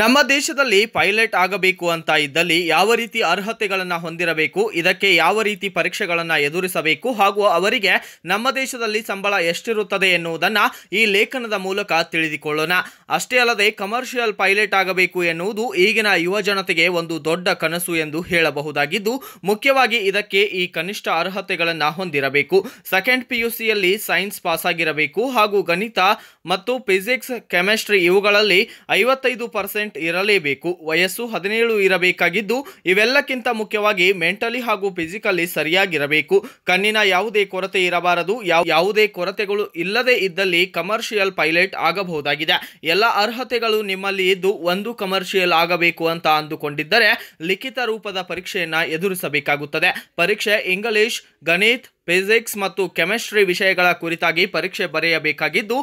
ನಮ್ಮ ದೇಶದಲ್ಲಿ ಪೈಲಟ್ ಆಗಬೇಕು ಅಂತ ಇದ್ದಲ್ಲಿ ಯಾವ ರೀತಿ ಅರ್ಹತೆಗಳನ್ನು ಹೊಂದಿರಬೇಕು ಇದಕ್ಕೆ ಯಾವ ರೀತಿ ಪರೀಕ್ಷೆಗಳನ್ನು ಎದುರಿಸಬೇಕು ಹಾಗೂ ಅವರಿಗೆ ನಮ್ಮ ದೇಶದಲ್ಲಿ ಸಂಬಳ ಎಷ್ಟಿರುತ್ತದೆ ಎನ್ನುವುದನ್ನು ಈ ಲೇಖನದ ಮೂಲಕ ತಿಳಿದುಕೊಳ್ಳೋಣ ಅಷ್ಟೇ ಅಲ್ಲದೆ ಕಮರ್ಷಿಯಲ್ ಪೈಲಟ್ ಆಗಬೇಕು ಎನ್ನುವುದು ಈಗಿನ ಯುವ ಜನತೆಗೆ ಒಂದು ದೊಡ್ಡ ಕನಸು ಎಂದು ಹೇಳಬಹುದಾಗಿದ್ದು ಮುಖ್ಯವಾಗಿ ಇದಕ್ಕೆ ಈ ಕನಿಷ್ಠ ಅರ್ಹತೆಗಳನ್ನು ಹೊಂದಿರಬೇಕು ಸೆಕೆಂಡ್ ಪಿ ಯು ಸಿಯಲ್ಲಿ ಸೈನ್ಸ್ ಪಾಸ್ ಆಗಿರಬೇಕು ಹಾಗೂ ಗಣಿತ ಮತ್ತು ಫಿಸಿಕ್ಸ್ ಕೆಮಿಸ್ಟ್ರಿ ಇವುಗಳಲ್ಲಿ ಐವತ್ತೈದು ಪರ್ಸೆಂಟ್ ಇರಲೇಬೇಕು ವಯಸ್ಸು ಹದಿನೇಳು ಇರಬೇಕಾಗಿದ್ದು ಇವೆಲ್ಲಕ್ಕಿಂತ ಮುಖ್ಯವಾಗಿ ಮೆಂಟಲಿ ಹಾಗೂ ಫಿಸಿಕಲಿ ಸರಿಯಾಗಿರಬೇಕು ಕಣ್ಣಿನ ಯಾವುದೇ ಕೊರತೆ ಇರಬಾರದು ಯಾವುದೇ ಕೊರತೆಗಳು ಇಲ್ಲದೇ ಇದ್ದಲ್ಲಿ ಕಮರ್ಷಿಯಲ್ ಪೈಲಟ್ ಆಗಬಹುದಾಗಿದೆ ಎಲ್ಲ ಅರ್ಹತೆಗಳು ನಿಮ್ಮಲ್ಲಿ ಇದ್ದು ಒಂದು ಕಮರ್ಷಿಯಲ್ ಆಗಬೇಕು ಅಂತ ಅಂದುಕೊಂಡಿದ್ದರೆ ಲಿಖಿತ ರೂಪದ ಪರೀಕ್ಷೆಯನ್ನು ಎದುರಿಸಬೇಕಾಗುತ್ತದೆ ಪರೀಕ್ಷೆ ಇಂಗ್ಲಿಷ್ ಗಣಿತ ಫಿಸಿಕ್ಸ್ ಮತ್ತು ಕೆಮಿಸ್ಟ್ರಿ ವಿಷಯಗಳ ಕುರಿತಾಗಿ ಪರೀಕ್ಷೆ ಬರೆಯಬೇಕಾಗಿದ್ದು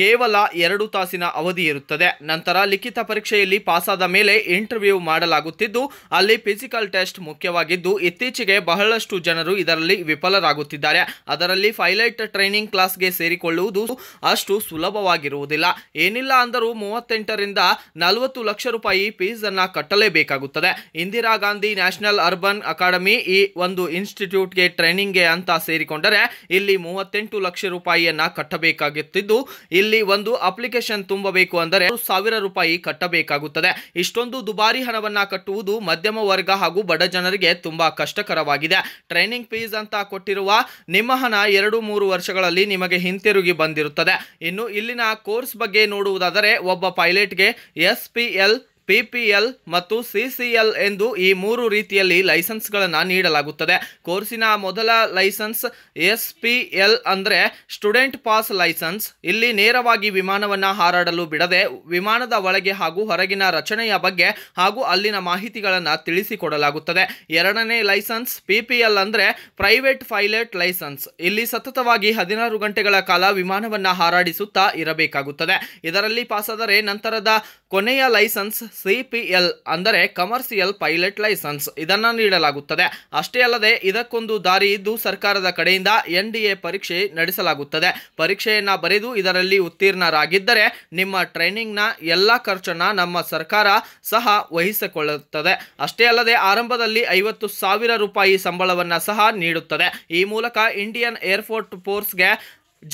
ಕೇವಲ ಎರಡು ತಾಸಿನ ಅವಧಿ ಇರುತ್ತದೆ ನಂತರ ಲಿಖಿತ ಪರೀಕ್ಷೆಯಲ್ಲಿ ಪಾಸಾದ ಮೇಲೆ ಇಂಟರ್ವ್ಯೂ ಮಾಡಲಾಗುತ್ತಿದ್ದು ಅಲ್ಲಿ ಫಿಸಿಕಲ್ ಟೆಸ್ಟ್ ಮುಖ್ಯವಾಗಿದ್ದು ಇತ್ತೀಚೆಗೆ ಬಹಳಷ್ಟು ಜನರು ಇದರಲ್ಲಿ ವಿಫಲರಾಗುತ್ತಿದ್ದಾರೆ ಅದರಲ್ಲಿ ಫೈಲೈಟ್ ಟ್ರೈನಿಂಗ್ ಕ್ಲಾಸ್ಗೆ ಸೇರಿಕೊಳ್ಳುವುದು ಅಷ್ಟು ಸುಲಭವಾಗಿರುವುದಿಲ್ಲ ಏನಿಲ್ಲ ಅಂದರೂ ಮೂವತ್ತೆಂಟರಿಂದ ನಲವತ್ತು ಲಕ್ಷ ರೂಪಾಯಿ ಫೀಸನ್ನು ಅನ್ನು ಕಟ್ಟಲೇಬೇಕಾಗುತ್ತದೆ Indira Gandhi national urban academy ಈ ಒಂದು ಇನ್ಸ್ಟಿಟ್ಯೂಟ್ಗೆ ಟ್ರೈನಿಂಗ್ಗೆ ಅಂತ ಸೇರಿಕೊಂಡರೆ ಇಲ್ಲಿ ಮೂವತ್ತೆಂಟು ಲಕ್ಷ ರೂಪಾಯಿಯನ್ನ ಕಟ್ಟಬೇಕಾಗುತ್ತಿದ್ದು ಇಲ್ಲಿ ಒಂದು ಅಪ್ಲಿಕೇಶನ್ ತುಂಬಬೇಕು ಅಂದರೆ ಸಾವಿರ ರೂಪಾಯಿ ಕಟ್ಟಬೇಕಾಗುತ್ತದೆ ಇಷ್ಟೊಂದು ದುಬಾರಿ ಹಣವನ್ನ ಕಟ್ಟುವುದು ಮಧ್ಯಮ ವರ್ಗ ಹಾಗೂ ಬಡ ಜನರಿಗೆ ತುಂಬಾ ಕಷ್ಟಕರವಾಗಿದೆ ಟ್ರೈನಿಂಗ್ ಫೀಸ್ ಅಂತ ಕೊಟ್ಟಿರುವ ನಿಮ್ಮ ಹಣ ಎರಡು ಮೂರು ವರ್ಷಗಳಲ್ಲಿ ನಿಮಗೆ ಹಿಂತಿರುಗಿ ಬಂದಿರುತ್ತದೆ ಇನ್ನು ಇಲ್ಲಿನ ಕೋರ್ಸ್ ಬಗ್ಗೆ ನೋಡುವುದಾದರೆ ಒಬ್ಬ ಪೈಲಟ್ಗೆ ಎಸ್ ಪಿ ಎಲ್ ಪಿಪಿಎಲ್ ಮತ್ತು ಸಿಸಿಎಲ್ ಎಂದು ಈ ಮೂರು ರೀತಿಯಲ್ಲಿ ಲೈಸೆನ್ಸ್ಗಳನ್ನು ನೀಡಲಾಗುತ್ತದೆ ಕೋರ್ಸಿನ ಮೊದಲ ಲೈಸೆನ್ಸ್ ಎಸ್ ಪಿ ಎಲ್ ಅಂದರೆ ಸ್ಟೂಡೆಂಟ್ ಪಾಸ್ ಲೈಸೆನ್ಸ್ ಇಲ್ಲಿ ನೇರವಾಗಿ ವಿಮಾನವನ್ನು ಹಾರಾಡಲು ಬಿಡದೆ ವಿಮಾನದ ಒಳಗೆ ಹಾಗೂ ಹೊರಗಿನ ರಚನೆಯ ಬಗ್ಗೆ ಹಾಗೂ ಅಲ್ಲಿನ ಮಾಹಿತಿಗಳನ್ನು ತಿಳಿಸಿಕೊಡಲಾಗುತ್ತದೆ ಎರಡನೇ ಲೈಸೆನ್ಸ್ ಪಿಪಿಎಲ್ ಅಂದರೆ ಪ್ರೈವೇಟ್ ಪೈಲಟ್ ಲೈಸೆನ್ಸ್ ಇಲ್ಲಿ ಸತತವಾಗಿ ಹದಿನಾರು ಗಂಟೆಗಳ ಕಾಲ ವಿಮಾನವನ್ನು ಹಾರಾಡಿಸುತ್ತಾ ಇರಬೇಕಾಗುತ್ತದೆ ಇದರಲ್ಲಿ ಪಾಸಾದರೆ ನಂತರದ ಕೊನೆಯ ಲೈಸೆನ್ಸ್ ಸಿ ಪಿ ಎಲ್ ಅಂದರೆ ಕಮರ್ಷಿಯಲ್ ಪೈಲಟ್ ಲೈಸೆನ್ಸ್ ಇದನ್ನು ನೀಡಲಾಗುತ್ತದೆ ಅಷ್ಟೇ ಅಲ್ಲದೆ ಇದಕ್ಕೊಂದು ದಾರಿ ಇದ್ದು ಸರ್ಕಾರದ ಕಡೆಯಿಂದ ಎನ್ ಡಿ ಎ ಪರೀಕ್ಷೆ ನಡೆಸಲಾಗುತ್ತದೆ ಪರೀಕ್ಷೆಯನ್ನು ಬರೆದು ಇದರಲ್ಲಿ ಉತ್ತೀರ್ಣರಾಗಿದ್ದರೆ ನಿಮ್ಮ ಟ್ರೈನಿಂಗ್ನ ಎಲ್ಲ ಖರ್ಚನ್ನು ನಮ್ಮ ಸರ್ಕಾರ ಸಹ ವಹಿಸಿಕೊಳ್ಳುತ್ತದೆ ಅಷ್ಟೇ ಅಲ್ಲದೆ ಆರಂಭದಲ್ಲಿ ಐವತ್ತು ಸಾವಿರ ರೂಪಾಯಿ ಸಂಬಳವನ್ನು ಸಹ ನೀಡುತ್ತದೆ ಈ ಮೂಲಕ ಇಂಡಿಯನ್ ಏರ್ಫೋರ್ಟ್ ಫೋರ್ಸ್ಗೆ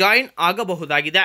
ಜಾಯಿನ್ ಆಗಬಹುದಾಗಿದೆ